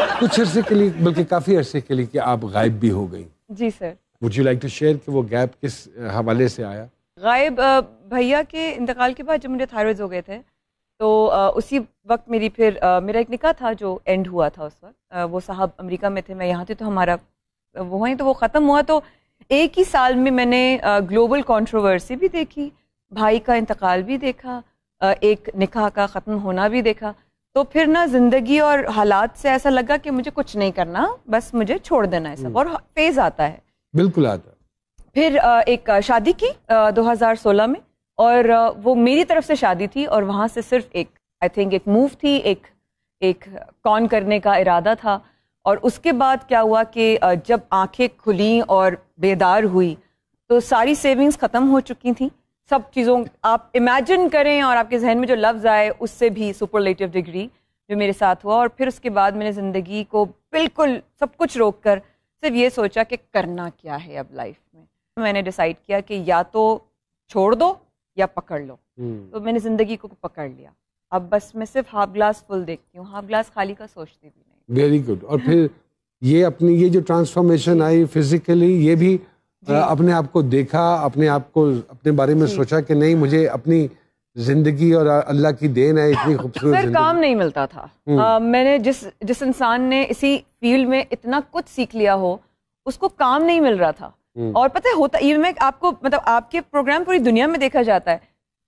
कुछ अरसे के लिए बल्कि काफी अरसे के लिए कि आप गायब भी हो गई जी sir would you like to share कि वो गैप किस हवाले से आया गायब भैया के इंतकाल के बाद जब मुझे थायराइड हो गए थे तो उसी वक्त मेरी फिर मेरा एक निका था जो एंड हुआ था उस वक्त वो साहब अमेरिका में थे मैं यहाँ थी तो हमारा वो है तो वो ख़त्म हुआ तो एक ही साल में मैंने ग्लोबल कंट्रोवर्सी भी देखी भाई का इंतकाल भी देखा एक निकाह का ख़त्म होना भी देखा तो फिर ना जिंदगी और हालात से ऐसा लगा कि मुझे कुछ नहीं करना बस मुझे छोड़ देना है सब हम्म। और फेज आता है बिल्कुल आता फिर एक शादी की 2016 में और वो मेरी तरफ से शादी थी और वहाँ से सिर्फ एक आई थिंक एक मूव थी एक एक कॉन करने का इरादा था और उसके बाद क्या हुआ कि जब आंखें खुली और बेदार हुई तो सारी सेविंग्स ख़त्म हो चुकी थी सब चीज़ों आप इमेजिन करें और आपके जहन में जो लफ्ज़ आए उससे भी सुपरलेटिव डिग्री जो मेरे साथ हुआ और फिर उसके बाद मैंने ज़िंदगी को बिल्कुल सब कुछ रोक कर सिर्फ ये सोचा कि करना क्या है अब लाइफ में मैंने डिसाइड किया कि या तो छोड़ दो या पकड़ लो हम्म। तो मैंने ज़िंदगी को पकड़ लिया अब बस मैं सिर्फ हाफ ग्लास फुल देखती हूँ हाफ ग्लास खाली का सोचती भी नहीं वेरी गुड और फिर ये अपनी ये जो ट्रांसफॉर्मेशन आई फिजिकली ये भी अपने आप को देखा अपने आप को अपने बारे में सोचा कि नहीं मुझे अपनी जिंदगी और अल्लाह की देन है इतनी खूबसूरत काम नहीं मिलता था आ, हम्म। मैंने जिस जिस इंसान ने इसी फील्ड में इतना कुछ सीख लिया हो उसको काम नहीं मिल रहा था हम्म। और पता है होता ये मैं आपको मतलब आपके प्रोग्राम पूरी दुनिया में देखा जाता है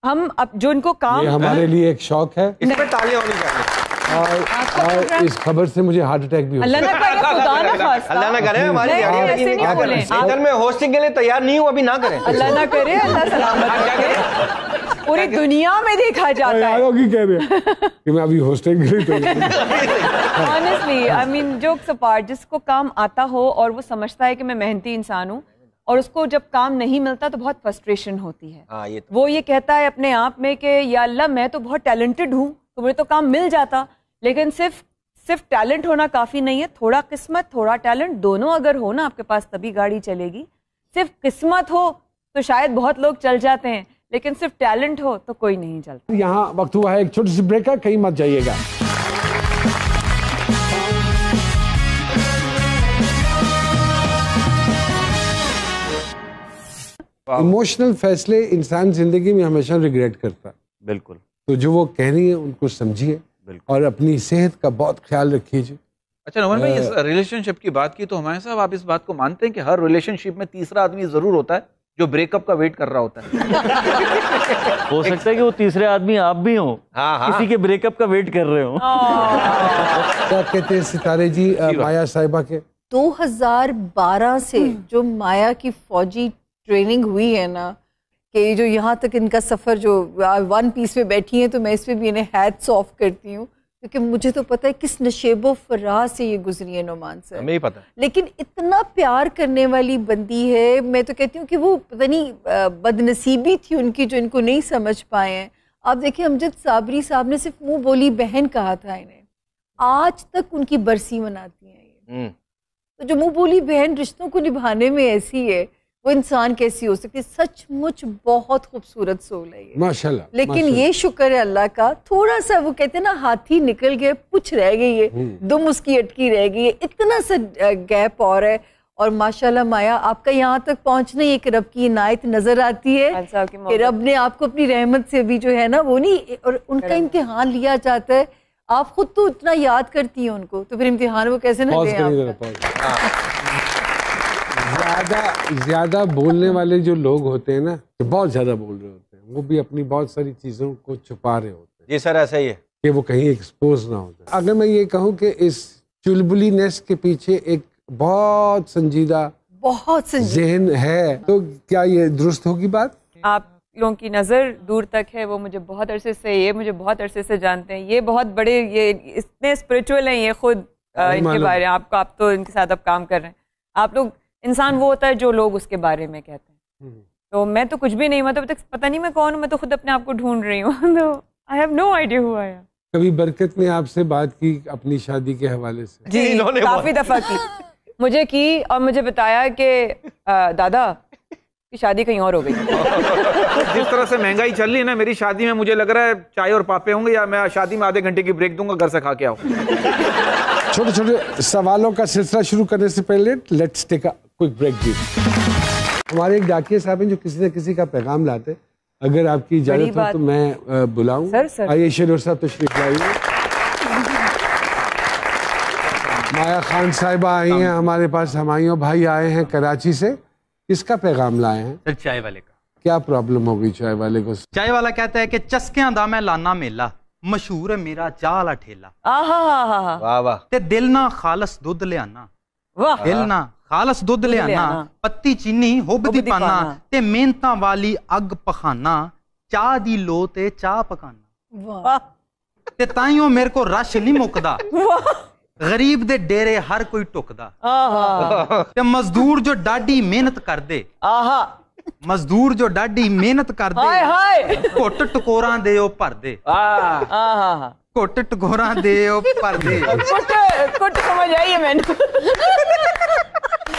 हम अब जो इनको काम हमारे लिए एक शौक है इस तालियां होनी चाहिए इस खबर से मुझे हार्ट अटैक भी अल्लाह ना करे इधर मैं होस्टिंग के लिए तैयार नहीं हूँ अभी ना करें अल्लाह ना करे अल्लाह सलामत पूरी दुनिया में देखा जाता है की कह रहे कि मैं अभी होस्टिंग के लिए honestly I mean jokes apart जिसको काम आता हो और वो समझता है कि मैं मेहनती इंसान हूँ और उसको जब काम नहीं मिलता तो बहुत फ्रस्ट्रेशन होती है आ, हाँ, ये तो। वो ये कहता है अपने आप में कि या अल्लाह मैं तो बहुत टैलेंटेड हूँ तो मुझे तो काम मिल जाता लेकिन सिर्फ सिर्फ टैलेंट होना काफ़ी नहीं है थोड़ा किस्मत थोड़ा टैलेंट दोनों अगर हो ना आपके पास तभी गाड़ी चलेगी सिर्फ किस्मत हो तो शायद बहुत लोग चल जाते हैं लेकिन सिर्फ टैलेंट हो तो कोई नहीं चलता यहाँ वक्त हुआ है एक छोटी सी ब्रेक का कहीं मत जाइएगा इमोशनल फैसले इंसान जिंदगी में हमेशा रिग्रेट करता है बिल्कुल तो जो वो कह रही है उनको समझिए और अपनी सेहत का बहुत ख्याल रखिए अच्छा नमन भाई इस रिलेशनशिप की बात की तो हमारे साहब आप इस बात को मानते हैं कि हर रिलेशनशिप में तीसरा आदमी ज़रूर होता है जो ब्रेकअप का वेट कर रहा होता है हो सकता है कि वो तीसरे आदमी आप भी हो हाँ, हाँ। किसी के ब्रेकअप का वेट कर रहे हो हाँ। क्या कहते हैं सितारे जी माया साहिबा के 2012 से हम्म। जो माया की फौजी ट्रेनिंग हुई है ना कि जो यहाँ तक इनका सफ़र जो वन पीस में बैठी हैं तो मैं इस पर भी इन्हें हैथ ऑफ करती हूँ क्योंकि मुझे तो पता है किस नशेबो फराह से ये गुजरी है नुमान सर नहीं पता लेकिन इतना प्यार करने वाली बंदी है मैं तो कहती हूँ कि वो पता नहीं बदनसीबी थी उनकी जो इनको नहीं समझ पाए हैं आप देखिए अमजद साबरी साहब ने सिर्फ मुंह बोली बहन कहा था इन्हें आज तक उनकी बरसी मनाती हैं ये हम्म। तो जो मुंह बोली बहन रिश्तों को निभाने में ऐसी है वो इंसान कैसी हो सकती है सचमुच बहुत खूबसूरत सोल है माशाल्लाह लेकिन माशाला। ये शुक्र है अल्लाह का थोड़ा सा वो कहते हैं ना हाथी निकल गए कुछ रह गई है हम्म। दुम उसकी अटकी रह गई है इतना सा गैप और है और माशाल्लाह माया आपका यहाँ तक पहुँचना एक रब की इनायत नजर आती है कि रब ने आपको अपनी रहमत से भी जो है ना वो नहीं और उनका इम्तिहान लिया जाता है आप खुद तो इतना याद करती हैं उनको तो फिर इम्तिहान वो कैसे ना दें ज्यादा ज्यादा बोलने वाले जो लोग होते हैं ना बहुत ज्यादा बोल रहे होते हैं वो भी अपनी बहुत सारी चीजों को छुपा रहे होते हैं जी सर ऐसा ही है कि वो कहीं एक्सपोज ना हो जाए अगर मैं ये कहूँ कि इस चुलबुलीनेस के पीछे एक बहुत संजीदा बहुत जहन है तो क्या ये दुरुस्त होगी बात आप लोगों की नज़र दूर तक है वो मुझे बहुत अरसे से ये मुझे बहुत अरसे से जानते हैं ये बहुत बड़े ये इतने स्पिरिचुअल हैं ये खुद आ, इनके बारे में आपको आप तो इनके साथ अब काम कर रहे हैं आप लोग इंसान वो होता है जो लोग उसके बारे में कहते हैं हम्म, हम्म। तो मैं तो कुछ भी नहीं मतलब तक पता नहीं मैं कौन मैं तो खुद अपने आप को ढूंढ रही हूँ तो आई हैव नो आइडिया हुआ है कभी बरकत ने आपसे बात की अपनी शादी के हवाले से जी इन्होंने काफी दफा की मुझे की और मुझे बताया कि दादा की शादी कहीं और हो गई जिस तरह से महंगाई चल रही है ना मेरी शादी में मुझे लग रहा है चाय और पापे होंगे या मैं शादी में आधे घंटे की ब्रेक दूंगा घर से खा के आओ छोटे छोटे सवालों का सिलसिला शुरू करने से पहले let's take a quick break दी हमारे एक डाकिया साहब हैं जो किसी न किसी का पैगाम लाते अगर आपकी इजाजत हो तो मैं बुलाऊं आइए शेरोर साहब तशरीफ लाइए माया खान साहिबा आई हैं हमारे पास हमायों भाई आए हैं कराची से किसका पैगाम लाए हैं सर चाय वाले का क्या प्रॉब्लम हो गई चाय वाले को चाय वाला कहता है कि चस्कियां दा मैं लाना मेला मशहूर है मेरा ਮੇਰਾ वाला ठेला आहा हा हा वाह वाह ते दिल ना खालस दूध ले आना वाह दिल ना ਖਾਲਸ ਦੁੱਧ ਲਿਆਣਾ ਪੱਤੀ ਚੀਨੀ ਹੁੱਬ ਦੀ ਪਾਣਾ ਤੇ ਮਿਹਨਤਾਂ ਵਾਲੀ ਅੱਗ ਪਖਾਨਾ ਚਾਹ ਦੀ ਲੋ ਤੇ ਚਾਹ ਪਕਾਨਾ ਵਾਹ ਤੇ ਤਾਂ ਹੀ ਉਹ ਮੇਰੇ ਕੋ ਰਸ਼ ਨਹੀਂ ਮੁੱਕਦਾ ਗਰੀਬ ਦੇ ਡੇਰੇ ਹਰ ਕੋਈ ਟੁਕਦਾ ਆਹਾ ਤੇ ਮਜ਼ਦੂਰ ਜੋ ਡਾਢੀ ਮਿਹਨਤ ਕਰਦੇ ਆਹਾ ਮਜ਼ਦੂਰ ਜੋ ਡਾਢੀ ਮਿਹਨਤ ਕਰਦੇ ਹਾਏ ਹਾਏ ਘੁੱਟ ਟਕੋਰਾਂ ਦੇ ਉਹ ਭਰਦੇ ਆਹ ਆਹਾ ਘੁੱਟ ਟਕੋਰਾਂ ਦੇ ਉਹ ਭਰਦੇ ਕੁੱਟ ਕੁੱਟ ਸਮਝ ਆਈ ਹੈ ਮੈਨੂੰ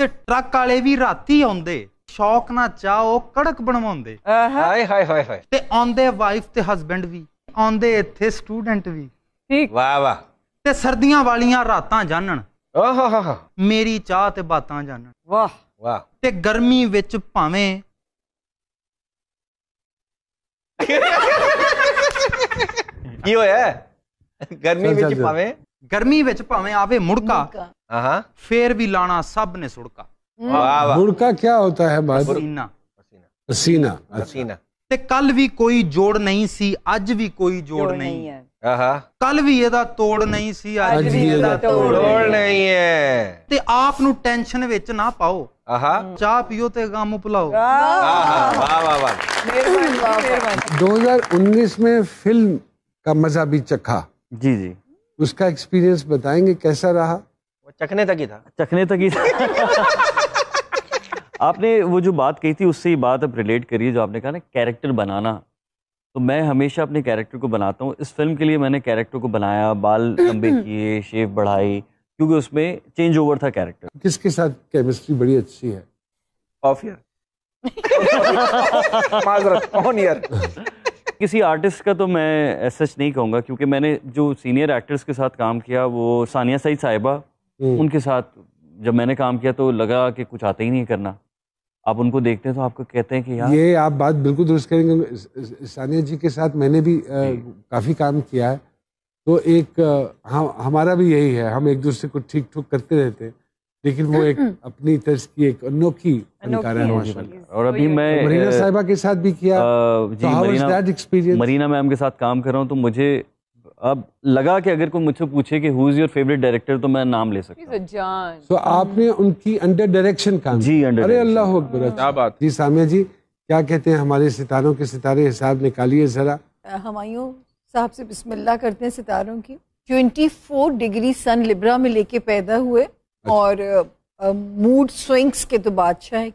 ਤੇ ਟਰੱਕ ਵਾਲੇ ਵੀ ਰਾਤੀ ਆਉਂਦੇ ਸ਼ੌਕ ਨਾ ਚਾਓ ਕੜਕ ਬਣਵਾਉਂਦੇ ਹਾਏ ਹਾਏ ਹਾਏ ਹਾਏ ਤੇ ਆਉਂਦੇ ਵਾਈਫ ਤੇ ਹਸਬੰਡ ਵੀ ਆਉਂਦੇ ਇੱਥੇ ਸਟੂਡੈਂਟ ਵੀ ਠੀਕ ਵਾਹ ਵਾਹ ਤੇ ਸਰਦੀਆਂ ਵਾਲੀਆਂ ਰਾਤਾਂ ਜਾਣਨ ਆਹਾਹਾ ਮੇਰੀ ਚਾਹ ਤੇ ਬਾਤਾਂ ਜਾਣਨ ਵਾਹ ਵਾਹ ਤੇ ਗਰਮੀ ਵਿੱਚ ਭਾਵੇਂ ਕੀ ਹੋਇਆ ਗਰਮੀ ਵਿੱਚ ਭਾਵੇਂ ਗਰਮੀ ਵਿੱਚ ਭਾਵੇਂ ਆਵੇ ਮੁੜਕਾ फिर भी लाना सब ने सुड़का बुड़का क्या होता है पसीना पसीना पसीना अच्छा। ते कल भी कोई जोड़ नहीं सी आज भी कोई जोड़ नहीं है कल भी एदा तोड़ नहीं सी आज भी एदा तोड़ नहीं है ते आप नु टेंशन विच ना पाओ हम्म। चाह पियो ते गम भुलाओ वाह वाह वाह में फिल्म का मजा भी चखा जी जी उसका एक्सपीरियंस बताएंगे कैसा रहा चखने तक ही था चखने तक ही था आपने वो जो बात कही थी उससे ही बात अब रिलेट करिए जो आपने कहा ना कैरेक्टर बनाना तो मैं हमेशा अपने कैरेक्टर को बनाता हूँ इस फिल्म के लिए मैंने कैरेक्टर को बनाया बाल लंबे किए शेव बढ़ाई क्योंकि उसमें चेंज ओवर था कैरेक्टर किसके साथ केमिस्ट्री बड़ी अच्छी है ऑफ ईयर किसी आर्टिस्ट का तो मैं सच नहीं कहूँगा क्योंकि मैंने जो सीनियर एक्टर्स के साथ काम किया वो सानिया सईद साहिबा हम्म। उनके साथ जब मैंने काम किया तो लगा कि कुछ आता ही नहीं करना आप उनको देखते हैं तो आपको कहते हैं कि यार ये आप बात बिल्कुल दुरुस्त करेंगे सानिया जी के साथ मैंने भी काफ़ी काम किया है तो एक हम हमारा भी यही है हम एक दूसरे को ठीक ठुक करते रहते हैं लेकिन वो एक हम्म। अपनी तर्ज की एक अनोखी और अभी मैं तो मरीना साहिबा के साथ भी किया तो मरीना मैम के साथ काम कर रहा हूँ तो मुझे अब लगा कि अगर कोई मुझसे पूछे कि who is your favourite director तो मैं नाम ले सकता हूँ सो आपने उनकी अंडर डायरेक्शन काम जी अंडर अरे अल्लाह अकबर क्या बात जी सामिया जी क्या कहते हैं हमारे सितारों के सितारे हिसाब निकालिए जरा हमायूं साहब से बिस्मिल्लाह करते हैं सितारों की 24 डिग्री सन लिब्रा में लेके पैदा हुए अच्छा। और मूड स्विंग्स के तो बादशाह है